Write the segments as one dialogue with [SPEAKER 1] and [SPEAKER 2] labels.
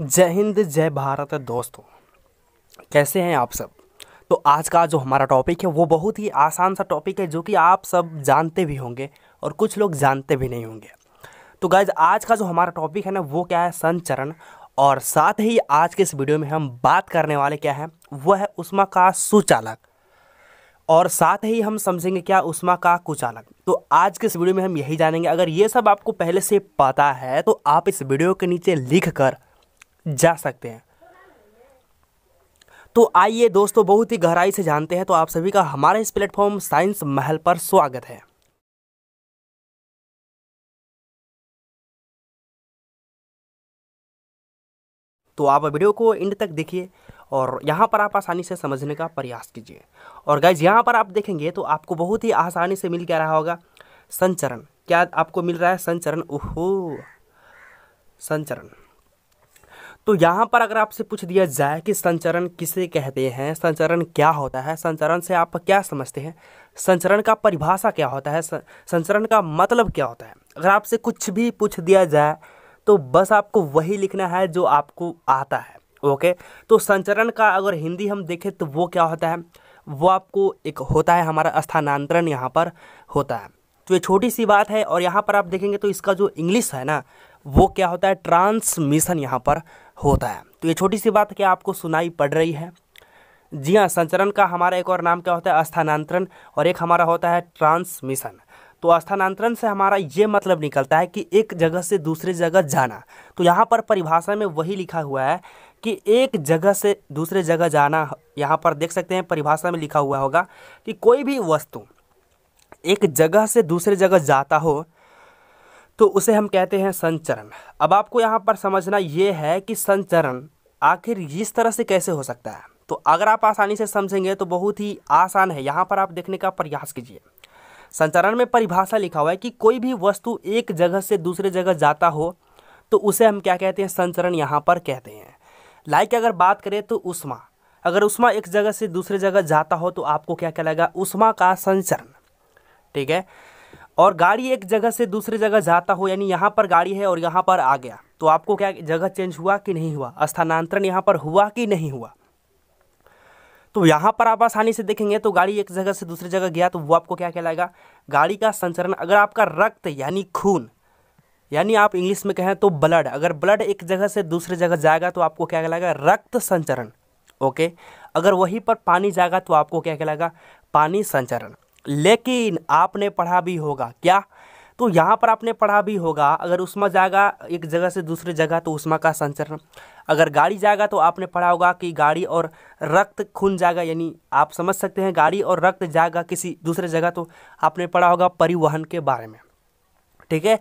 [SPEAKER 1] जय हिंद जय भारत दोस्तों कैसे हैं आप सब तो आज का जो हमारा टॉपिक है वो बहुत ही आसान सा टॉपिक है जो कि आप सब जानते भी होंगे और कुछ लोग जानते भी नहीं होंगे तो गाइज आज का जो हमारा टॉपिक है ना वो क्या है संचरण और साथ ही आज के इस वीडियो में हम बात करने वाले क्या हैं वो है उष्मा का सुचालक और साथ ही हम समझेंगे क्या उष्मा का कुचालक तो आज के इस वीडियो में हम यही जानेंगे अगर ये सब आपको पहले से पता है तो आप इस वीडियो के नीचे लिख कर जा सकते हैं तो आइए दोस्तों बहुत ही गहराई से जानते हैं तो आप सभी का हमारे इस प्लेटफॉर्म साइंस महल पर स्वागत है तो आप वीडियो को एंड तक देखिए और यहाँ पर आप आसानी से समझने का प्रयास कीजिए और गाइज यहाँ पर आप देखेंगे तो आपको बहुत ही आसानी से मिल क्या रहा होगा संचरण क्या आपको मिल रहा है संचरण ओहो संचरण तो यहाँ पर अगर आपसे पूछ दिया जाए कि संचरण किसे कहते हैं संचरण क्या होता है संचरण से आप क्या समझते हैं संचरण का परिभाषा क्या होता है संचरण का मतलब क्या होता है अगर आपसे कुछ भी पूछ दिया जाए तो बस आपको वही लिखना है जो आपको आता है ओके तो संचरण का अगर हिंदी हम देखें तो वो क्या होता है वो आपको एक होता है हमारा स्थानांतरण यहाँ पर होता है तो ये छोटी सी बात है और यहाँ पर आप देखेंगे तो इसका जो इंग्लिश है ना वो क्या होता है ट्रांसमिशन यहाँ पर होता है तो ये छोटी सी बात क्या आपको सुनाई पड़ रही है जी हाँ संचरण का हमारा एक और नाम क्या होता है स्थानांतरण और एक हमारा होता है ट्रांसमिशन तो स्थानांतरण से हमारा ये मतलब निकलता है कि एक जगह से दूसरे जगह जाना तो यहाँ पर परिभाषा में वही लिखा हुआ है कि एक जगह से दूसरे जगह जाना यहाँ पर देख सकते हैं परिभाषा में लिखा हुआ होगा कि कोई भी वस्तु एक जगह से दूसरे जगह जाता हो तो उसे हम कहते हैं संचरण अब आपको यहाँ पर समझना ये है कि संचरण आखिर इस तरह से कैसे हो सकता है तो अगर आप आसानी से समझेंगे तो बहुत ही आसान है यहाँ पर आप देखने का प्रयास कीजिए संचरण में परिभाषा लिखा हुआ है कि कोई भी वस्तु एक जगह से दूसरे जगह जाता हो तो उसे हम क्या कहते हैं संचरण यहाँ पर कहते हैं लाइक अगर बात करें तो उष्मा अगर उष्मा एक जगह से दूसरे जगह जाता हो तो आपको क्या कहलाएगा उष्मा का संचरण ठीक है और गाड़ी एक जगह से दूसरे जगह जाता हो यानी यहाँ पर गाड़ी है और यहाँ पर आ गया तो आपको क्या जगह चेंज हुआ कि नहीं हुआ स्थानांतरण यहाँ पर हुआ कि नहीं हुआ तो यहाँ पर आप आसानी से देखेंगे तो गाड़ी एक जगह से दूसरी जगह गया तो वो आपको क्या कहलाएगा गाड़ी का संचरण अगर आपका रक्त यानी खून यानी आप इंग्लिश में कहें तो ब्लड अगर ब्लड एक जगह से दूसरे जगह जाएगा तो आपको क्या कहलाएगा रक्त संचरण ओके अगर वहीं पर पानी जाएगा तो आपको क्या कहलाएगा पानी संचरण लेकिन आपने पढ़ा भी होगा क्या तो यहाँ पर आपने पढ़ा भी होगा अगर उष्मा जाएगा एक जगह से दूसरे जगह तो उष्मा का संचरण अगर गाड़ी जाएगा तो आपने पढ़ा होगा कि गाड़ी और रक्त खून जाएगा यानी आप समझ सकते हैं गाड़ी और रक्त जाएगा किसी दूसरे जगह तो आपने पढ़ा होगा परिवहन के बारे में ठीक है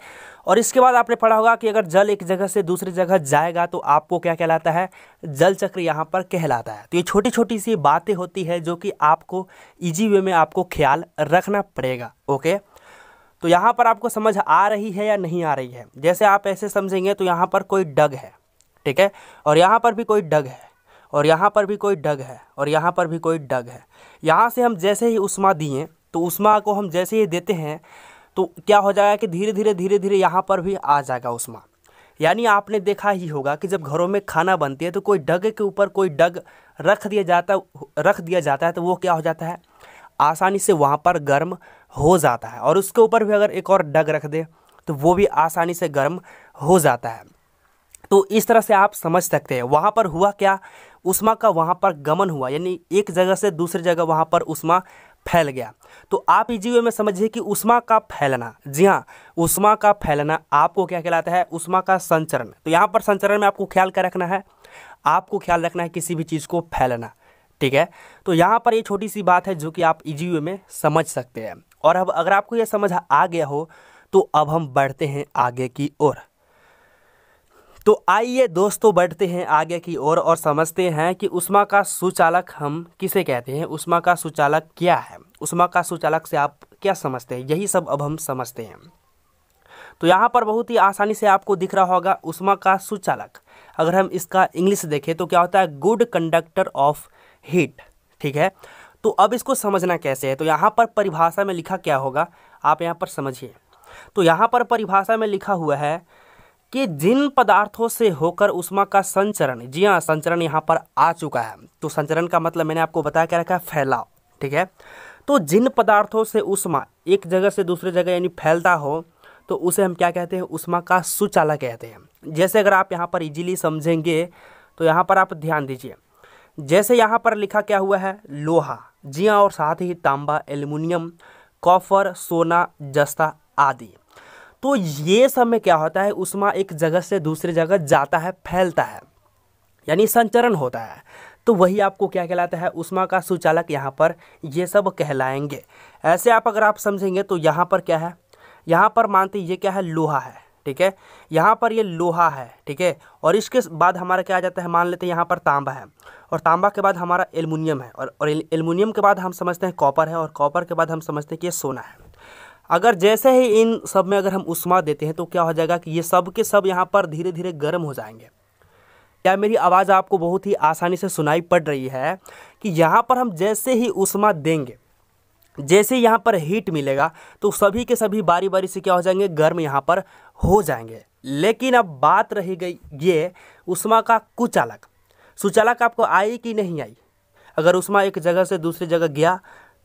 [SPEAKER 1] और इसके बाद आपने पढ़ा होगा कि अगर जल एक जगह से दूसरी जगह जाएगा तो आपको क्या कहलाता है जल चक्र यहाँ पर कहलाता है तो ये छोटी छोटी सी बातें होती है जो कि आपको ईजी वे में आपको ख्याल रखना पड़ेगा ओके तो यहाँ पर आपको समझ आ रही है या नहीं आ रही है जैसे आप ऐसे समझेंगे तो यहाँ पर कोई डग है ठीक है और यहाँ पर भी कोई डग है और यहाँ पर भी कोई डग है और यहाँ पर भी कोई डग है यहाँ से हम जैसे ही उष्मा दिए तो उष्मा को हम जैसे ही देते हैं तो क्या हो जाएगा कि धीरे धीरे धीरे धीरे यहाँ पर भी आ जाएगा उष्मा यानी आपने देखा ही होगा कि जब घरों में खाना बनती है तो कोई डग के ऊपर कोई डग रख दिया जाता रख दिया जाता है तो वो क्या हो जाता है आसानी से वहाँ पर गर्म हो जाता है और उसके ऊपर भी अगर एक और डग रख दे तो वो भी आसानी से गर्म हो जाता है तो इस तरह से आप समझ सकते हैं वहाँ पर हुआ क्या उष्मा का वहाँ पर गमन हुआ यानी एक जगह से दूसरी जगह वहाँ पर उष्मा फैल गया तो आप इजी वे में समझिए कि उष्मा का फैलना जी हाँ उष्मा का फैलना आपको क्या कहलाता है उष्मा का संचरण तो यहाँ पर संचरण में आपको ख्याल क्या रखना है आपको ख्याल रखना है किसी भी चीज़ को फैलना ठीक है तो यहाँ पर ये छोटी सी बात है जो कि आप इजी वे में समझ सकते हैं और अब अगर आपको यह समझ आ गया हो तो अब हम बढ़ते हैं आगे की ओर तो आइए दोस्तों बढ़ते हैं आगे की ओर और, और समझते हैं कि उष्मा का सुचालक हम किसे कहते हैं उष्मा का सुचालक क्या है उष्मा का सुचालक से आप क्या समझते हैं यही सब अब हम समझते हैं तो यहाँ पर बहुत ही आसानी से आपको दिख रहा होगा उष्मा का सुचालक अगर हम इसका इंग्लिश देखें तो क्या होता है गुड कंडक्टर ऑफ हीट ठीक है तो अब इसको समझना कैसे है तो यहाँ पर परिभाषा में लिखा क्या होगा आप यहाँ पर समझिए तो यहाँ पर परिभाषा में लिखा हुआ है कि जिन पदार्थों से होकर उष्मा का संचरण जी हाँ संचरण यहाँ पर आ चुका है तो संचरण का मतलब मैंने आपको बताया क्या रखा है फैलाव ठीक है तो जिन पदार्थों से उष्मा एक जगह से दूसरे जगह यानी फैलता हो तो उसे हम क्या कहते हैं उष्मा का सुचालक कहते हैं जैसे अगर आप यहाँ पर इजीली समझेंगे तो यहाँ पर आप ध्यान दीजिए जैसे यहाँ पर लिखा क्या हुआ है लोहा जी हाँ और साथ ही तांबा एल्यूमिनियम कॉफर सोना जस्ता आदि तो ये सब में क्या होता है उष्मा एक जगह से दूसरी जगह जाता है फैलता है यानी संचरण होता है तो वही आपको क्या कहलाता है उष्मा का सुचालक यहाँ पर ये सब कहलाएंगे ऐसे आप अगर आप समझेंगे तो यहाँ पर क्या है यहाँ पर मानते ये क्या है लोहा है ठीक है यहाँ पर ये लोहा है ठीक है और इसके बाद हमारा क्या आ जाता है मान लेते हैं यहाँ पर तांबा है और तांबा के बाद हमारा एलमिनियम है और, और एलमिनियम के बाद हम समझते हैं कॉपर है और कॉपर के बाद हम समझते हैं कि ये सोना है अगर जैसे ही इन सब में अगर हम उष्मा देते हैं तो क्या हो जाएगा कि ये सब के सब यहाँ पर धीरे धीरे गर्म हो जाएंगे क्या मेरी आवाज़ आपको बहुत ही आसानी से सुनाई पड़ रही है कि यहाँ पर हम जैसे ही उष्मा देंगे जैसे यहाँ पर हीट मिलेगा तो सभी के सभी बारी बारी से क्या हो जाएंगे गर्म यहाँ पर हो जाएंगे लेकिन अब बात रही गई ये उष्मा का कुचालक सुचालक आपको आई कि नहीं आई अगर उष्मा एक जगह से दूसरी जगह गया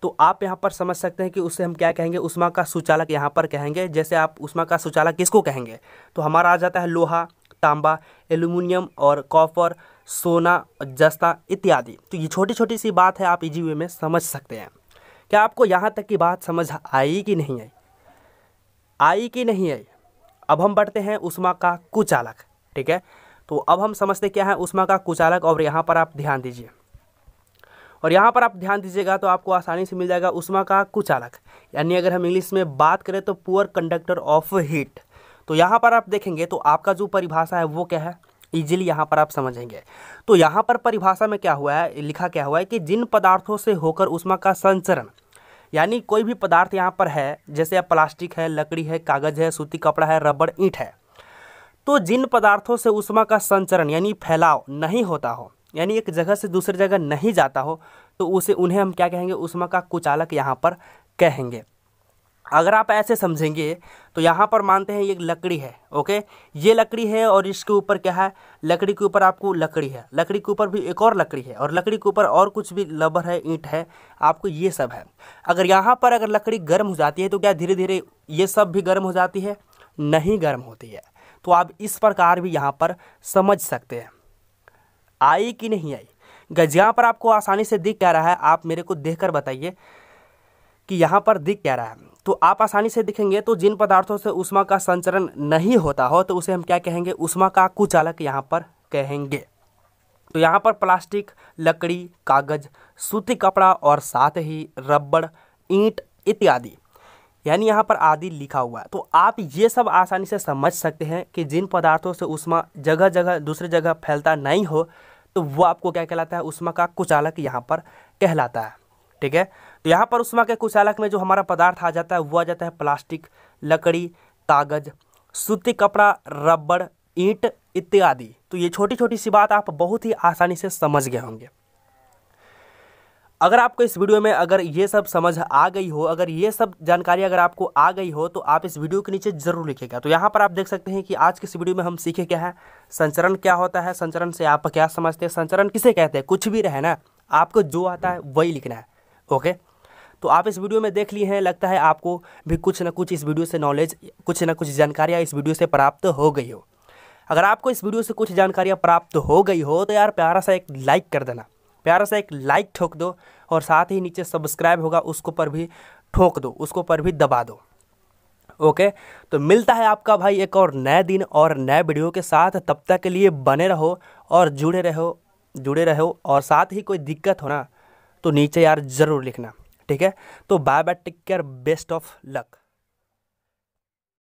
[SPEAKER 1] तो आप यहाँ पर समझ सकते हैं कि उससे हम क्या कहेंगे उष्मा का सुचालक यहाँ पर कहेंगे जैसे आप उष्मा का सुचालक किसको कहेंगे तो हमारा आ जाता है लोहा तांबा एल्यूमिनियम और कॉपर सोना जस्ता इत्यादि तो ये छोटी छोटी सी बात है आप इजी वे में समझ सकते हैं क्या आपको यहाँ तक की बात समझ आई कि नहीं आई आई कि नहीं आई अब हम बढ़ते हैं उष्मा का कुचालक ठीक है तो अब हम समझते क्या है उष्मा का कुचालक और यहाँ पर आप ध्यान दीजिए और यहाँ पर आप ध्यान दीजिएगा तो आपको आसानी से मिल जाएगा उष्मा का कुचालक यानी अगर हम इंग्लिश में बात करें तो पुअर कंडक्टर ऑफ हीट तो यहाँ पर आप देखेंगे तो आपका जो परिभाषा है वो क्या है इजीली यहाँ पर आप समझेंगे तो यहाँ पर परिभाषा में क्या हुआ है लिखा क्या हुआ है कि जिन पदार्थों से होकर उष्मा का संचरण यानी कोई भी पदार्थ यहाँ पर है जैसे आप प्लास्टिक है लकड़ी है कागज़ है सूती कपड़ा है रबड़ ईंट है तो जिन पदार्थों से उष्मा का संचरण यानी फैलाव नहीं होता हो यानी एक जगह से दूसरी जगह नहीं जाता हो तो उसे उन्हें हम क्या कहेंगे उष्मा का कुचालक यहाँ पर कहेंगे अगर आप ऐसे समझेंगे तो यहाँ पर मानते हैं ये लकड़ी है ओके ये लकड़ी है और इसके ऊपर क्या है लकड़ी के ऊपर आपको लकड़ी है लकड़ी के ऊपर भी एक और लकड़ी है और लकड़ी के ऊपर और कुछ भी लबर है ईंट है आपको ये सब है अगर यहाँ पर अगर लकड़ी गर्म हो जाती है तो क्या धीरे धीरे ये सब भी गर्म हो जाती है नहीं गर्म होती है तो आप इस प्रकार भी यहाँ पर समझ सकते हैं आई कि नहीं आई गज यहाँ पर आपको आसानी से दिख क्या रहा है आप मेरे को देख कर बताइए कि यहाँ पर दिख क्या रहा है तो आप आसानी से दिखेंगे तो जिन पदार्थों से उष्मा का संचरण नहीं होता हो तो उसे हम क्या कहेंगे उष्मा का कुचालक यहाँ पर कहेंगे तो यहाँ पर प्लास्टिक लकड़ी कागज सूती कपड़ा और साथ ही रबड़ ईंट इत्यादि यानी यहाँ पर आदि लिखा हुआ है तो आप ये सब आसानी से समझ सकते हैं कि जिन पदार्थों से उष्मा जगह जगह दूसरे जगह फैलता नहीं हो तो वो आपको क्या कहलाता है उष्मा का कुचालक यहाँ पर कहलाता है ठीक है तो यहाँ पर उष्मा के कुचालक में जो हमारा पदार्थ आ जाता है वो आ जाता है प्लास्टिक लकड़ी कागज सूती कपड़ा रबड़ ईंट इत्यादि तो ये छोटी छोटी सी बात आप बहुत ही आसानी से समझ गए होंगे अगर आपको इस वीडियो में अगर ये सब समझ आ गई हो अगर ये सब जानकारी अगर आपको आ गई हो तो आप इस वीडियो के नीचे जरूर लिखेगा तो यहाँ पर आप देख सकते हैं कि आज के इस वीडियो में हम सीखे क्या है संचरण क्या होता है संचरण से आप क्या समझते हैं संचरण किसे कहते हैं कुछ भी रहे ना आपको जो आता है वही लिखना है ओके तो आप इस वीडियो में देख लिए हैं लगता है आपको भी कुछ ना कुछ इस वीडियो से नॉलेज कुछ ना कुछ जानकारियाँ इस वीडियो से प्राप्त हो गई हो अगर आपको इस वीडियो से कुछ जानकारियाँ प्राप्त हो गई हो तो यार प्यारा सा एक लाइक कर देना प्यारा सा एक लाइक ठोक दो और साथ ही नीचे सब्सक्राइब होगा उसको पर भी ठोक दो उसको पर भी दबा दो ओके तो मिलता है आपका भाई एक और नए दिन और नए वीडियो के साथ तब तक के लिए बने रहो और जुड़े रहो जुड़े रहो और साथ ही कोई दिक्कत हो ना तो नीचे यार ज़रूर लिखना ठीक है तो bye bye take care best of luck